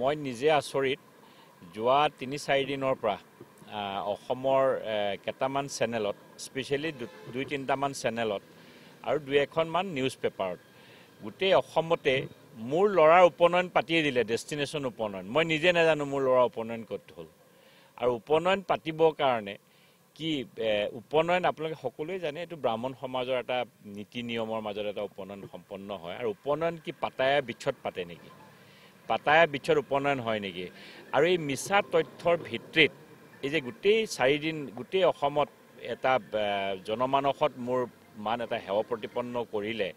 মই নিজে আচৰিত যোৱা তিনি চাৰিদিনৰ পৰা অসমৰ কেইটামান চেনেলত স্পেচিয়েলি দুই তিনিটামান চেনেলত আৰু দুই এখনমান নিউজ পেপাৰত গোটেই অসমতে মোৰ ল'ৰাৰ উপনয়ন পাতিয়ে দিলে ডেষ্টিনেশ্যন উপনয়ন মই নিজে নাজানো মোৰ ল'ৰাৰ উপনয়ন ক'ত হ'ল আৰু উপনয়ন পাতিবৰ কাৰণে কি উপনয়ন আপোনালোকে সকলোৱে জানে এইটো ব্ৰাহ্মণ সমাজৰ এটা নীতি নিয়মৰ মাজত এটা উপনয়ন সম্পন্ন হয় আৰু উপনয়ন কি পাতায়ে বিচ্ছত পাতে নেকি পাতায় বীচত উপনয়ন হয় নেকি আৰু এই মিছা তথ্যৰ ভিত্তিত এই যে গোটেই চাৰিদিন গোটেই অসমত এটা জনমানসত মোৰ মান এটা সেৱা প্ৰতিপন্ন কৰিলে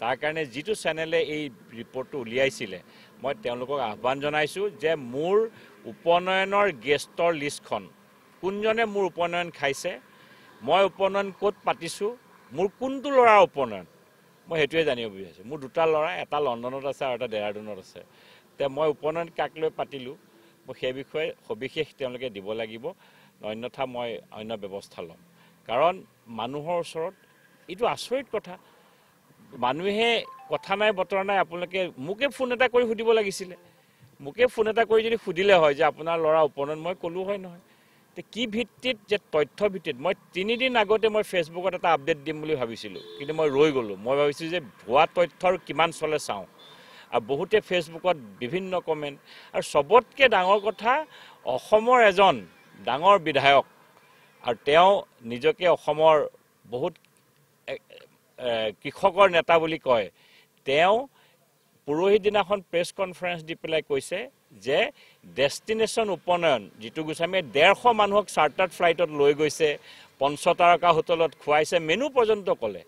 তাৰ কাৰণে যিটো চেনেলে এই ৰিপৰ্টটো উলিয়াইছিলে মই তেওঁলোকক আহ্বান জনাইছোঁ যে মোৰ উপনয়নৰ গেষ্টৰ লিষ্টখন কোনজনে মোৰ উপনয়ন খাইছে মই উপনয়ন ক'ত পাতিছোঁ মোৰ কোনটো ল'ৰাৰ উপনয়ন মই সেইটোৱে জানিব বিচাৰিছোঁ মোৰ দুটা ল'ৰা এটা লণ্ডনত আছে আৰু এটা ডেৰাডুনত আছে এতিয়া মই উপনয়ন কাক লৈ পাতিলোঁ সেই বিষয়ে সবিশেষ তেওঁলোকে দিব লাগিব অন্যথা মই অন্য ব্যৱস্থা ল'ম কাৰণ মানুহৰ ওচৰত এইটো আচৰিত কথা মানুহে কথা নাই বতৰা নাই আপোনালোকে মোকে ফোন এটা কৰি সুধিব লাগিছিলে মোকে ফোন এটা কৰি যদি সুধিলে হয় যে আপোনাৰ ল'ৰা উপনয়ন মই ক'লোঁ হয় নহয় তে কি ভিত্তিত যে তথ্য ভিত্তিত মই তিনিদিন আগতে মই ফেচবুকত এটা আপডেট দিম বুলি ভাবিছিলোঁ কিন্তু মই ৰৈ গ'লোঁ মই ভাবিছোঁ যে ভুৱা তথ্য আৰু কিমান চলে চাওঁ আৰু বহুতে ফেচবুকত বিভিন্ন কমেণ্ট আৰু চবতকৈ ডাঙৰ কথা অসমৰ এজন ডাঙৰ বিধায়ক আৰু তেওঁ নিজকে অসমৰ বহুত কৃষকৰ নেতা বুলি কয় তেওঁ পৰহি দিনাখন প্ৰেছ কনফাৰেন্স দি পেলাই কৈছে যে ডেষ্টিনেশ্যন উপনয়ন জিতু গোস্বামীয়ে ডেৰশ মানুহক চাৰ্টাৰ্ড ফ্লাইটত লৈ গৈছে পঞ্চতাৰকা হোটেলত খুৱাইছে মেনু পৰ্যন্ত ক'লে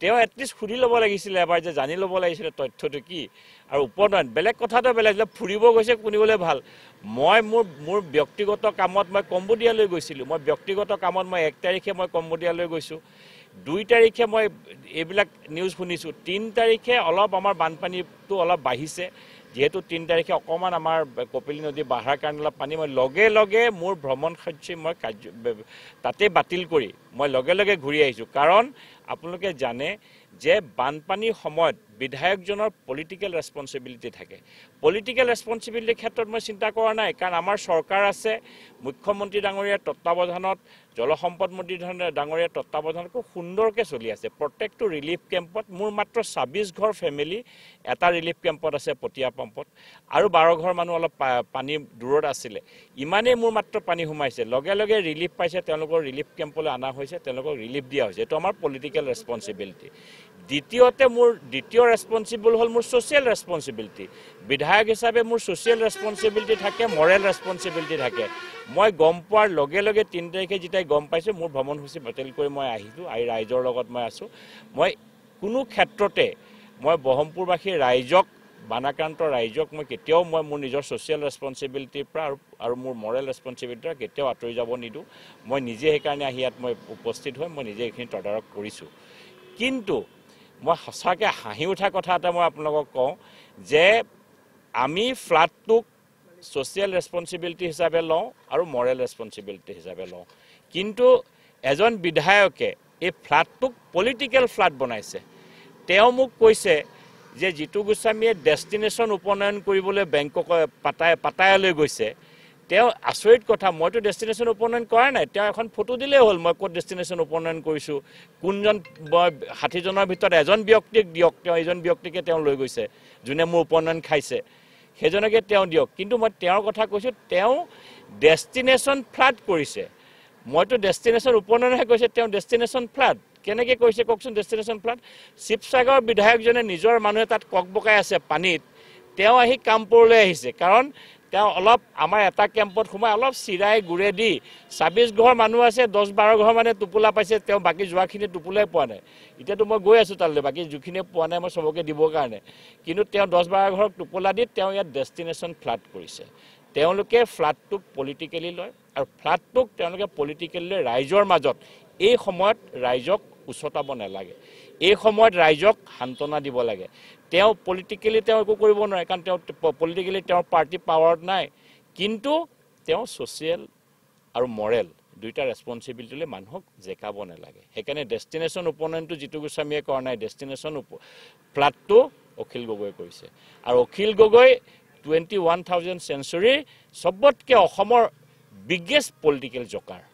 তেওঁ এটলিষ্ট সুধি ল'ব লাগিছিলে এবাৰ যে জানি ল'ব লাগিছিলে তথ্যটো কি আৰু উপনয়ন বেলেগ কথাটো বেলেগ আছিলে ফুৰিব গৈছে শুনিবলৈ ভাল মই মোৰ মোৰ ব্যক্তিগত কামত মই কম্বোডিয়ালৈ গৈছিলোঁ মই ব্যক্তিগত কামত মই এক তাৰিখে মই কম্বোডিয়ালৈ গৈছোঁ দুই তাৰিখে মই এইবিলাক নিউজ শুনিছোঁ তিনি তাৰিখে অলপ আমাৰ বানপানীটো অলপ বাঢ়িছে যিহেতু তিনি তাৰিখে অকণমান আমাৰ কপিলি নদী বাহাৰ কাৰণে পানী মই লগে লগে মোৰ ভ্ৰমণসূচী মই কাৰ্য তাতেই বাতিল কৰি মই লগে লগে ঘূৰি আহিছোঁ কাৰণ আপোনালোকে জানে যে বানপানীৰ সময়ত বিধায়কজনৰ পলিটিকেল ৰেচপনচিবিলিটি থাকে পলিটিকেল ৰেছপনচিবিলিটিৰ ক্ষেত্ৰত মই চিন্তা কৰা নাই কাৰণ আমাৰ চৰকাৰ আছে মুখ্যমন্ত্ৰী ডাঙৰীয়াৰ তত্বাৱধানত জলসম্পদ মন্ত্ৰী ডাঙৰীয়াৰ তত্বাৱধানত খুব সুন্দৰকৈ চলি আছে প্ৰত্যেকটো ৰিলিফ কেম্পত মোৰ মাত্ৰ ছাব্বিছ ঘৰ ফেমিলি এটা ৰিলিফ কেম্পত আছে পটীয়া পাম্পত আৰু বাৰ ঘৰ মানুহ অলপ পানী দূৰত আছিলে ইমানেই মোৰ মাত্ৰ পানী সোমাইছে লগে লগে ৰিলিফ পাইছে তেওঁলোকৰ ৰিলিফ কেম্পলৈ অনা হৈছে তেওঁলোকক ৰিলিফ দিয়া হৈছে এইটো আমাৰ পলিটিকেল ৰেছপনচিবিলিটি দ্বিতীয়তে মোৰ দ্বিতীয় ৰেছপনচিবল হ'ল মোৰ ছ'চিয়েল ৰেছপনচিবিলিটি বিধায়ক বিধায়ক হিচাপে মোৰ ছ'চিয়েল ৰেছপনচিবিলিটি থাকে মৰেল ৰেছপনচিবিলিটি থাকে মই গম পোৱাৰ লগে লগে তিনি তাৰিখে যেতিয়া গম পাইছোঁ মোৰ ভ্ৰমণসূচী বাতিল কৰি মই আহিলোঁ আৰু ৰাইজৰ লগত মই আছোঁ মই কোনো ক্ষেত্ৰতে মই ব্ৰহ্মপুৰবাসী ৰাইজক বানাক্ৰান্ত ৰাইজক মই কেতিয়াও মই মোৰ নিজৰ ছ'চিয়েল ৰেছপনচিবিলিটিৰ পৰা আৰু আৰু মোৰ মৰেল ৰেছপনচিবিলিটিৰ পৰা কেতিয়াও আঁতৰি যাব নিদিওঁ মই নিজে সেইকাৰণে আহি ইয়াত মই উপস্থিত হৈ মই নিজে এইখিনি তদাৰক কৰিছোঁ কিন্তু মই সঁচাকৈ হাঁহি উঠা কথা এটা মই আপোনালোকক কওঁ যে আমি ফ্লাডটোক ছ'চিয়েল ৰেছপনচিবিলিটি হিচাপে লওঁ আৰু মৰেল ৰেছপনচিবিলিটি হিচাপে লওঁ কিন্তু এজন বিধায়কে এই ফ্লাডটোক পলিটিকেল ফ্লাড বনাইছে তেওঁ মোক কৈছে যে জিতু গোস্বামীয়ে ডেষ্টিনেশ্যন উপনয়ন কৰিবলৈ বেংককে পাটায় পাটায়ালৈ গৈছে তেওঁ আচৰিত কথা মইতো ডেষ্টিনেশ্যন উপনয়ন কৰা নাই তেওঁ এখন ফটো দিলেই হ'ল মই ক'ত ডেষ্টিনেশ্যন উপনয়ন কৰিছোঁ কোনজন মই ষাঠিজনৰ ভিতৰত এজন ব্যক্তিক দিয়ক তেওঁ এজন ব্যক্তিকে তেওঁ লৈ গৈছে যোনে মোৰ উপনয়ন খাইছে সেইজনকে তেওঁ দিয়ক কিন্তু মই তেওঁৰ কথা কৈছোঁ তেওঁ ডেষ্টিনেশ্যন ফ্লাড কৰিছে মইতো ডেষ্টিনেশ্যন উপনয়নহে কৈছে তেওঁ ডেষ্টিনেশ্যন ফ্লাট কেনেকৈ কৈছে কওকচোন ডেষ্টিনেশ্যন ফ্লাড শিৱসাগৰ বিধায়কজনে নিজৰ মানুহে তাত কক বকাই আছে পানীত তেওঁ আহি কামপুৰলৈ আহিছে কাৰণ তেওঁ অলপ আমাৰ এটা কেম্পত সোমাই অলপ চিৰাই গুৰে দি ছাব্বিছ ঘৰ মানুহ আছে দহ বাৰ ঘৰ মানে টোপোলা পাইছে তেওঁ বাকী যোৱাখিনি টোপোলাই পোৱা নাই এতিয়াতো মই গৈ আছোঁ তালৈ বাকী যিখিনিয়ে পোৱা নাই মই চবকে দিবৰ কাৰণে কিন্তু তেওঁ দহ বাৰ ঘৰক টোপোলা দি তেওঁ ইয়াত ডেষ্টিনেশ্যন ফ্লাট কৰিছে তেওঁলোকে ফ্লাটটোক পলিটিকেলি লয় আৰু ফ্লাটটোক তেওঁলোকে পলিটিকেলি লৈ ৰাইজৰ মাজত এই সময়ত ৰাইজক উচতাব নালাগে এই সময়ত ৰাইজক সান্তনা দিব লাগে তেওঁ পলিটিকেলি তেওঁ একো কৰিব নোৱাৰে কাৰণ তেওঁ পলিটিকেলি তেওঁৰ পাৰ্টি পাৱাৰত নাই কিন্তু তেওঁ ছ'চিয়েল আৰু মৰেল দুইটা ৰেছপনচিবিলিটিলৈ মানুহক জেকাব নালাগে সেইকাৰণে ডেষ্টিনেশ্যন উপনয়নটো জিতু গোস্বামীয়ে কৰা নাই ডেষ্টিনেশ্যন উপ ফ্লাটটো অখিল গগৈয়ে কৰিছে আৰু Akhil Gogoi twenty one thousand চেঞ্চুৰীৰ চবতকৈ অসমৰ বিগেষ্ট পলিটিকেল জকাৰ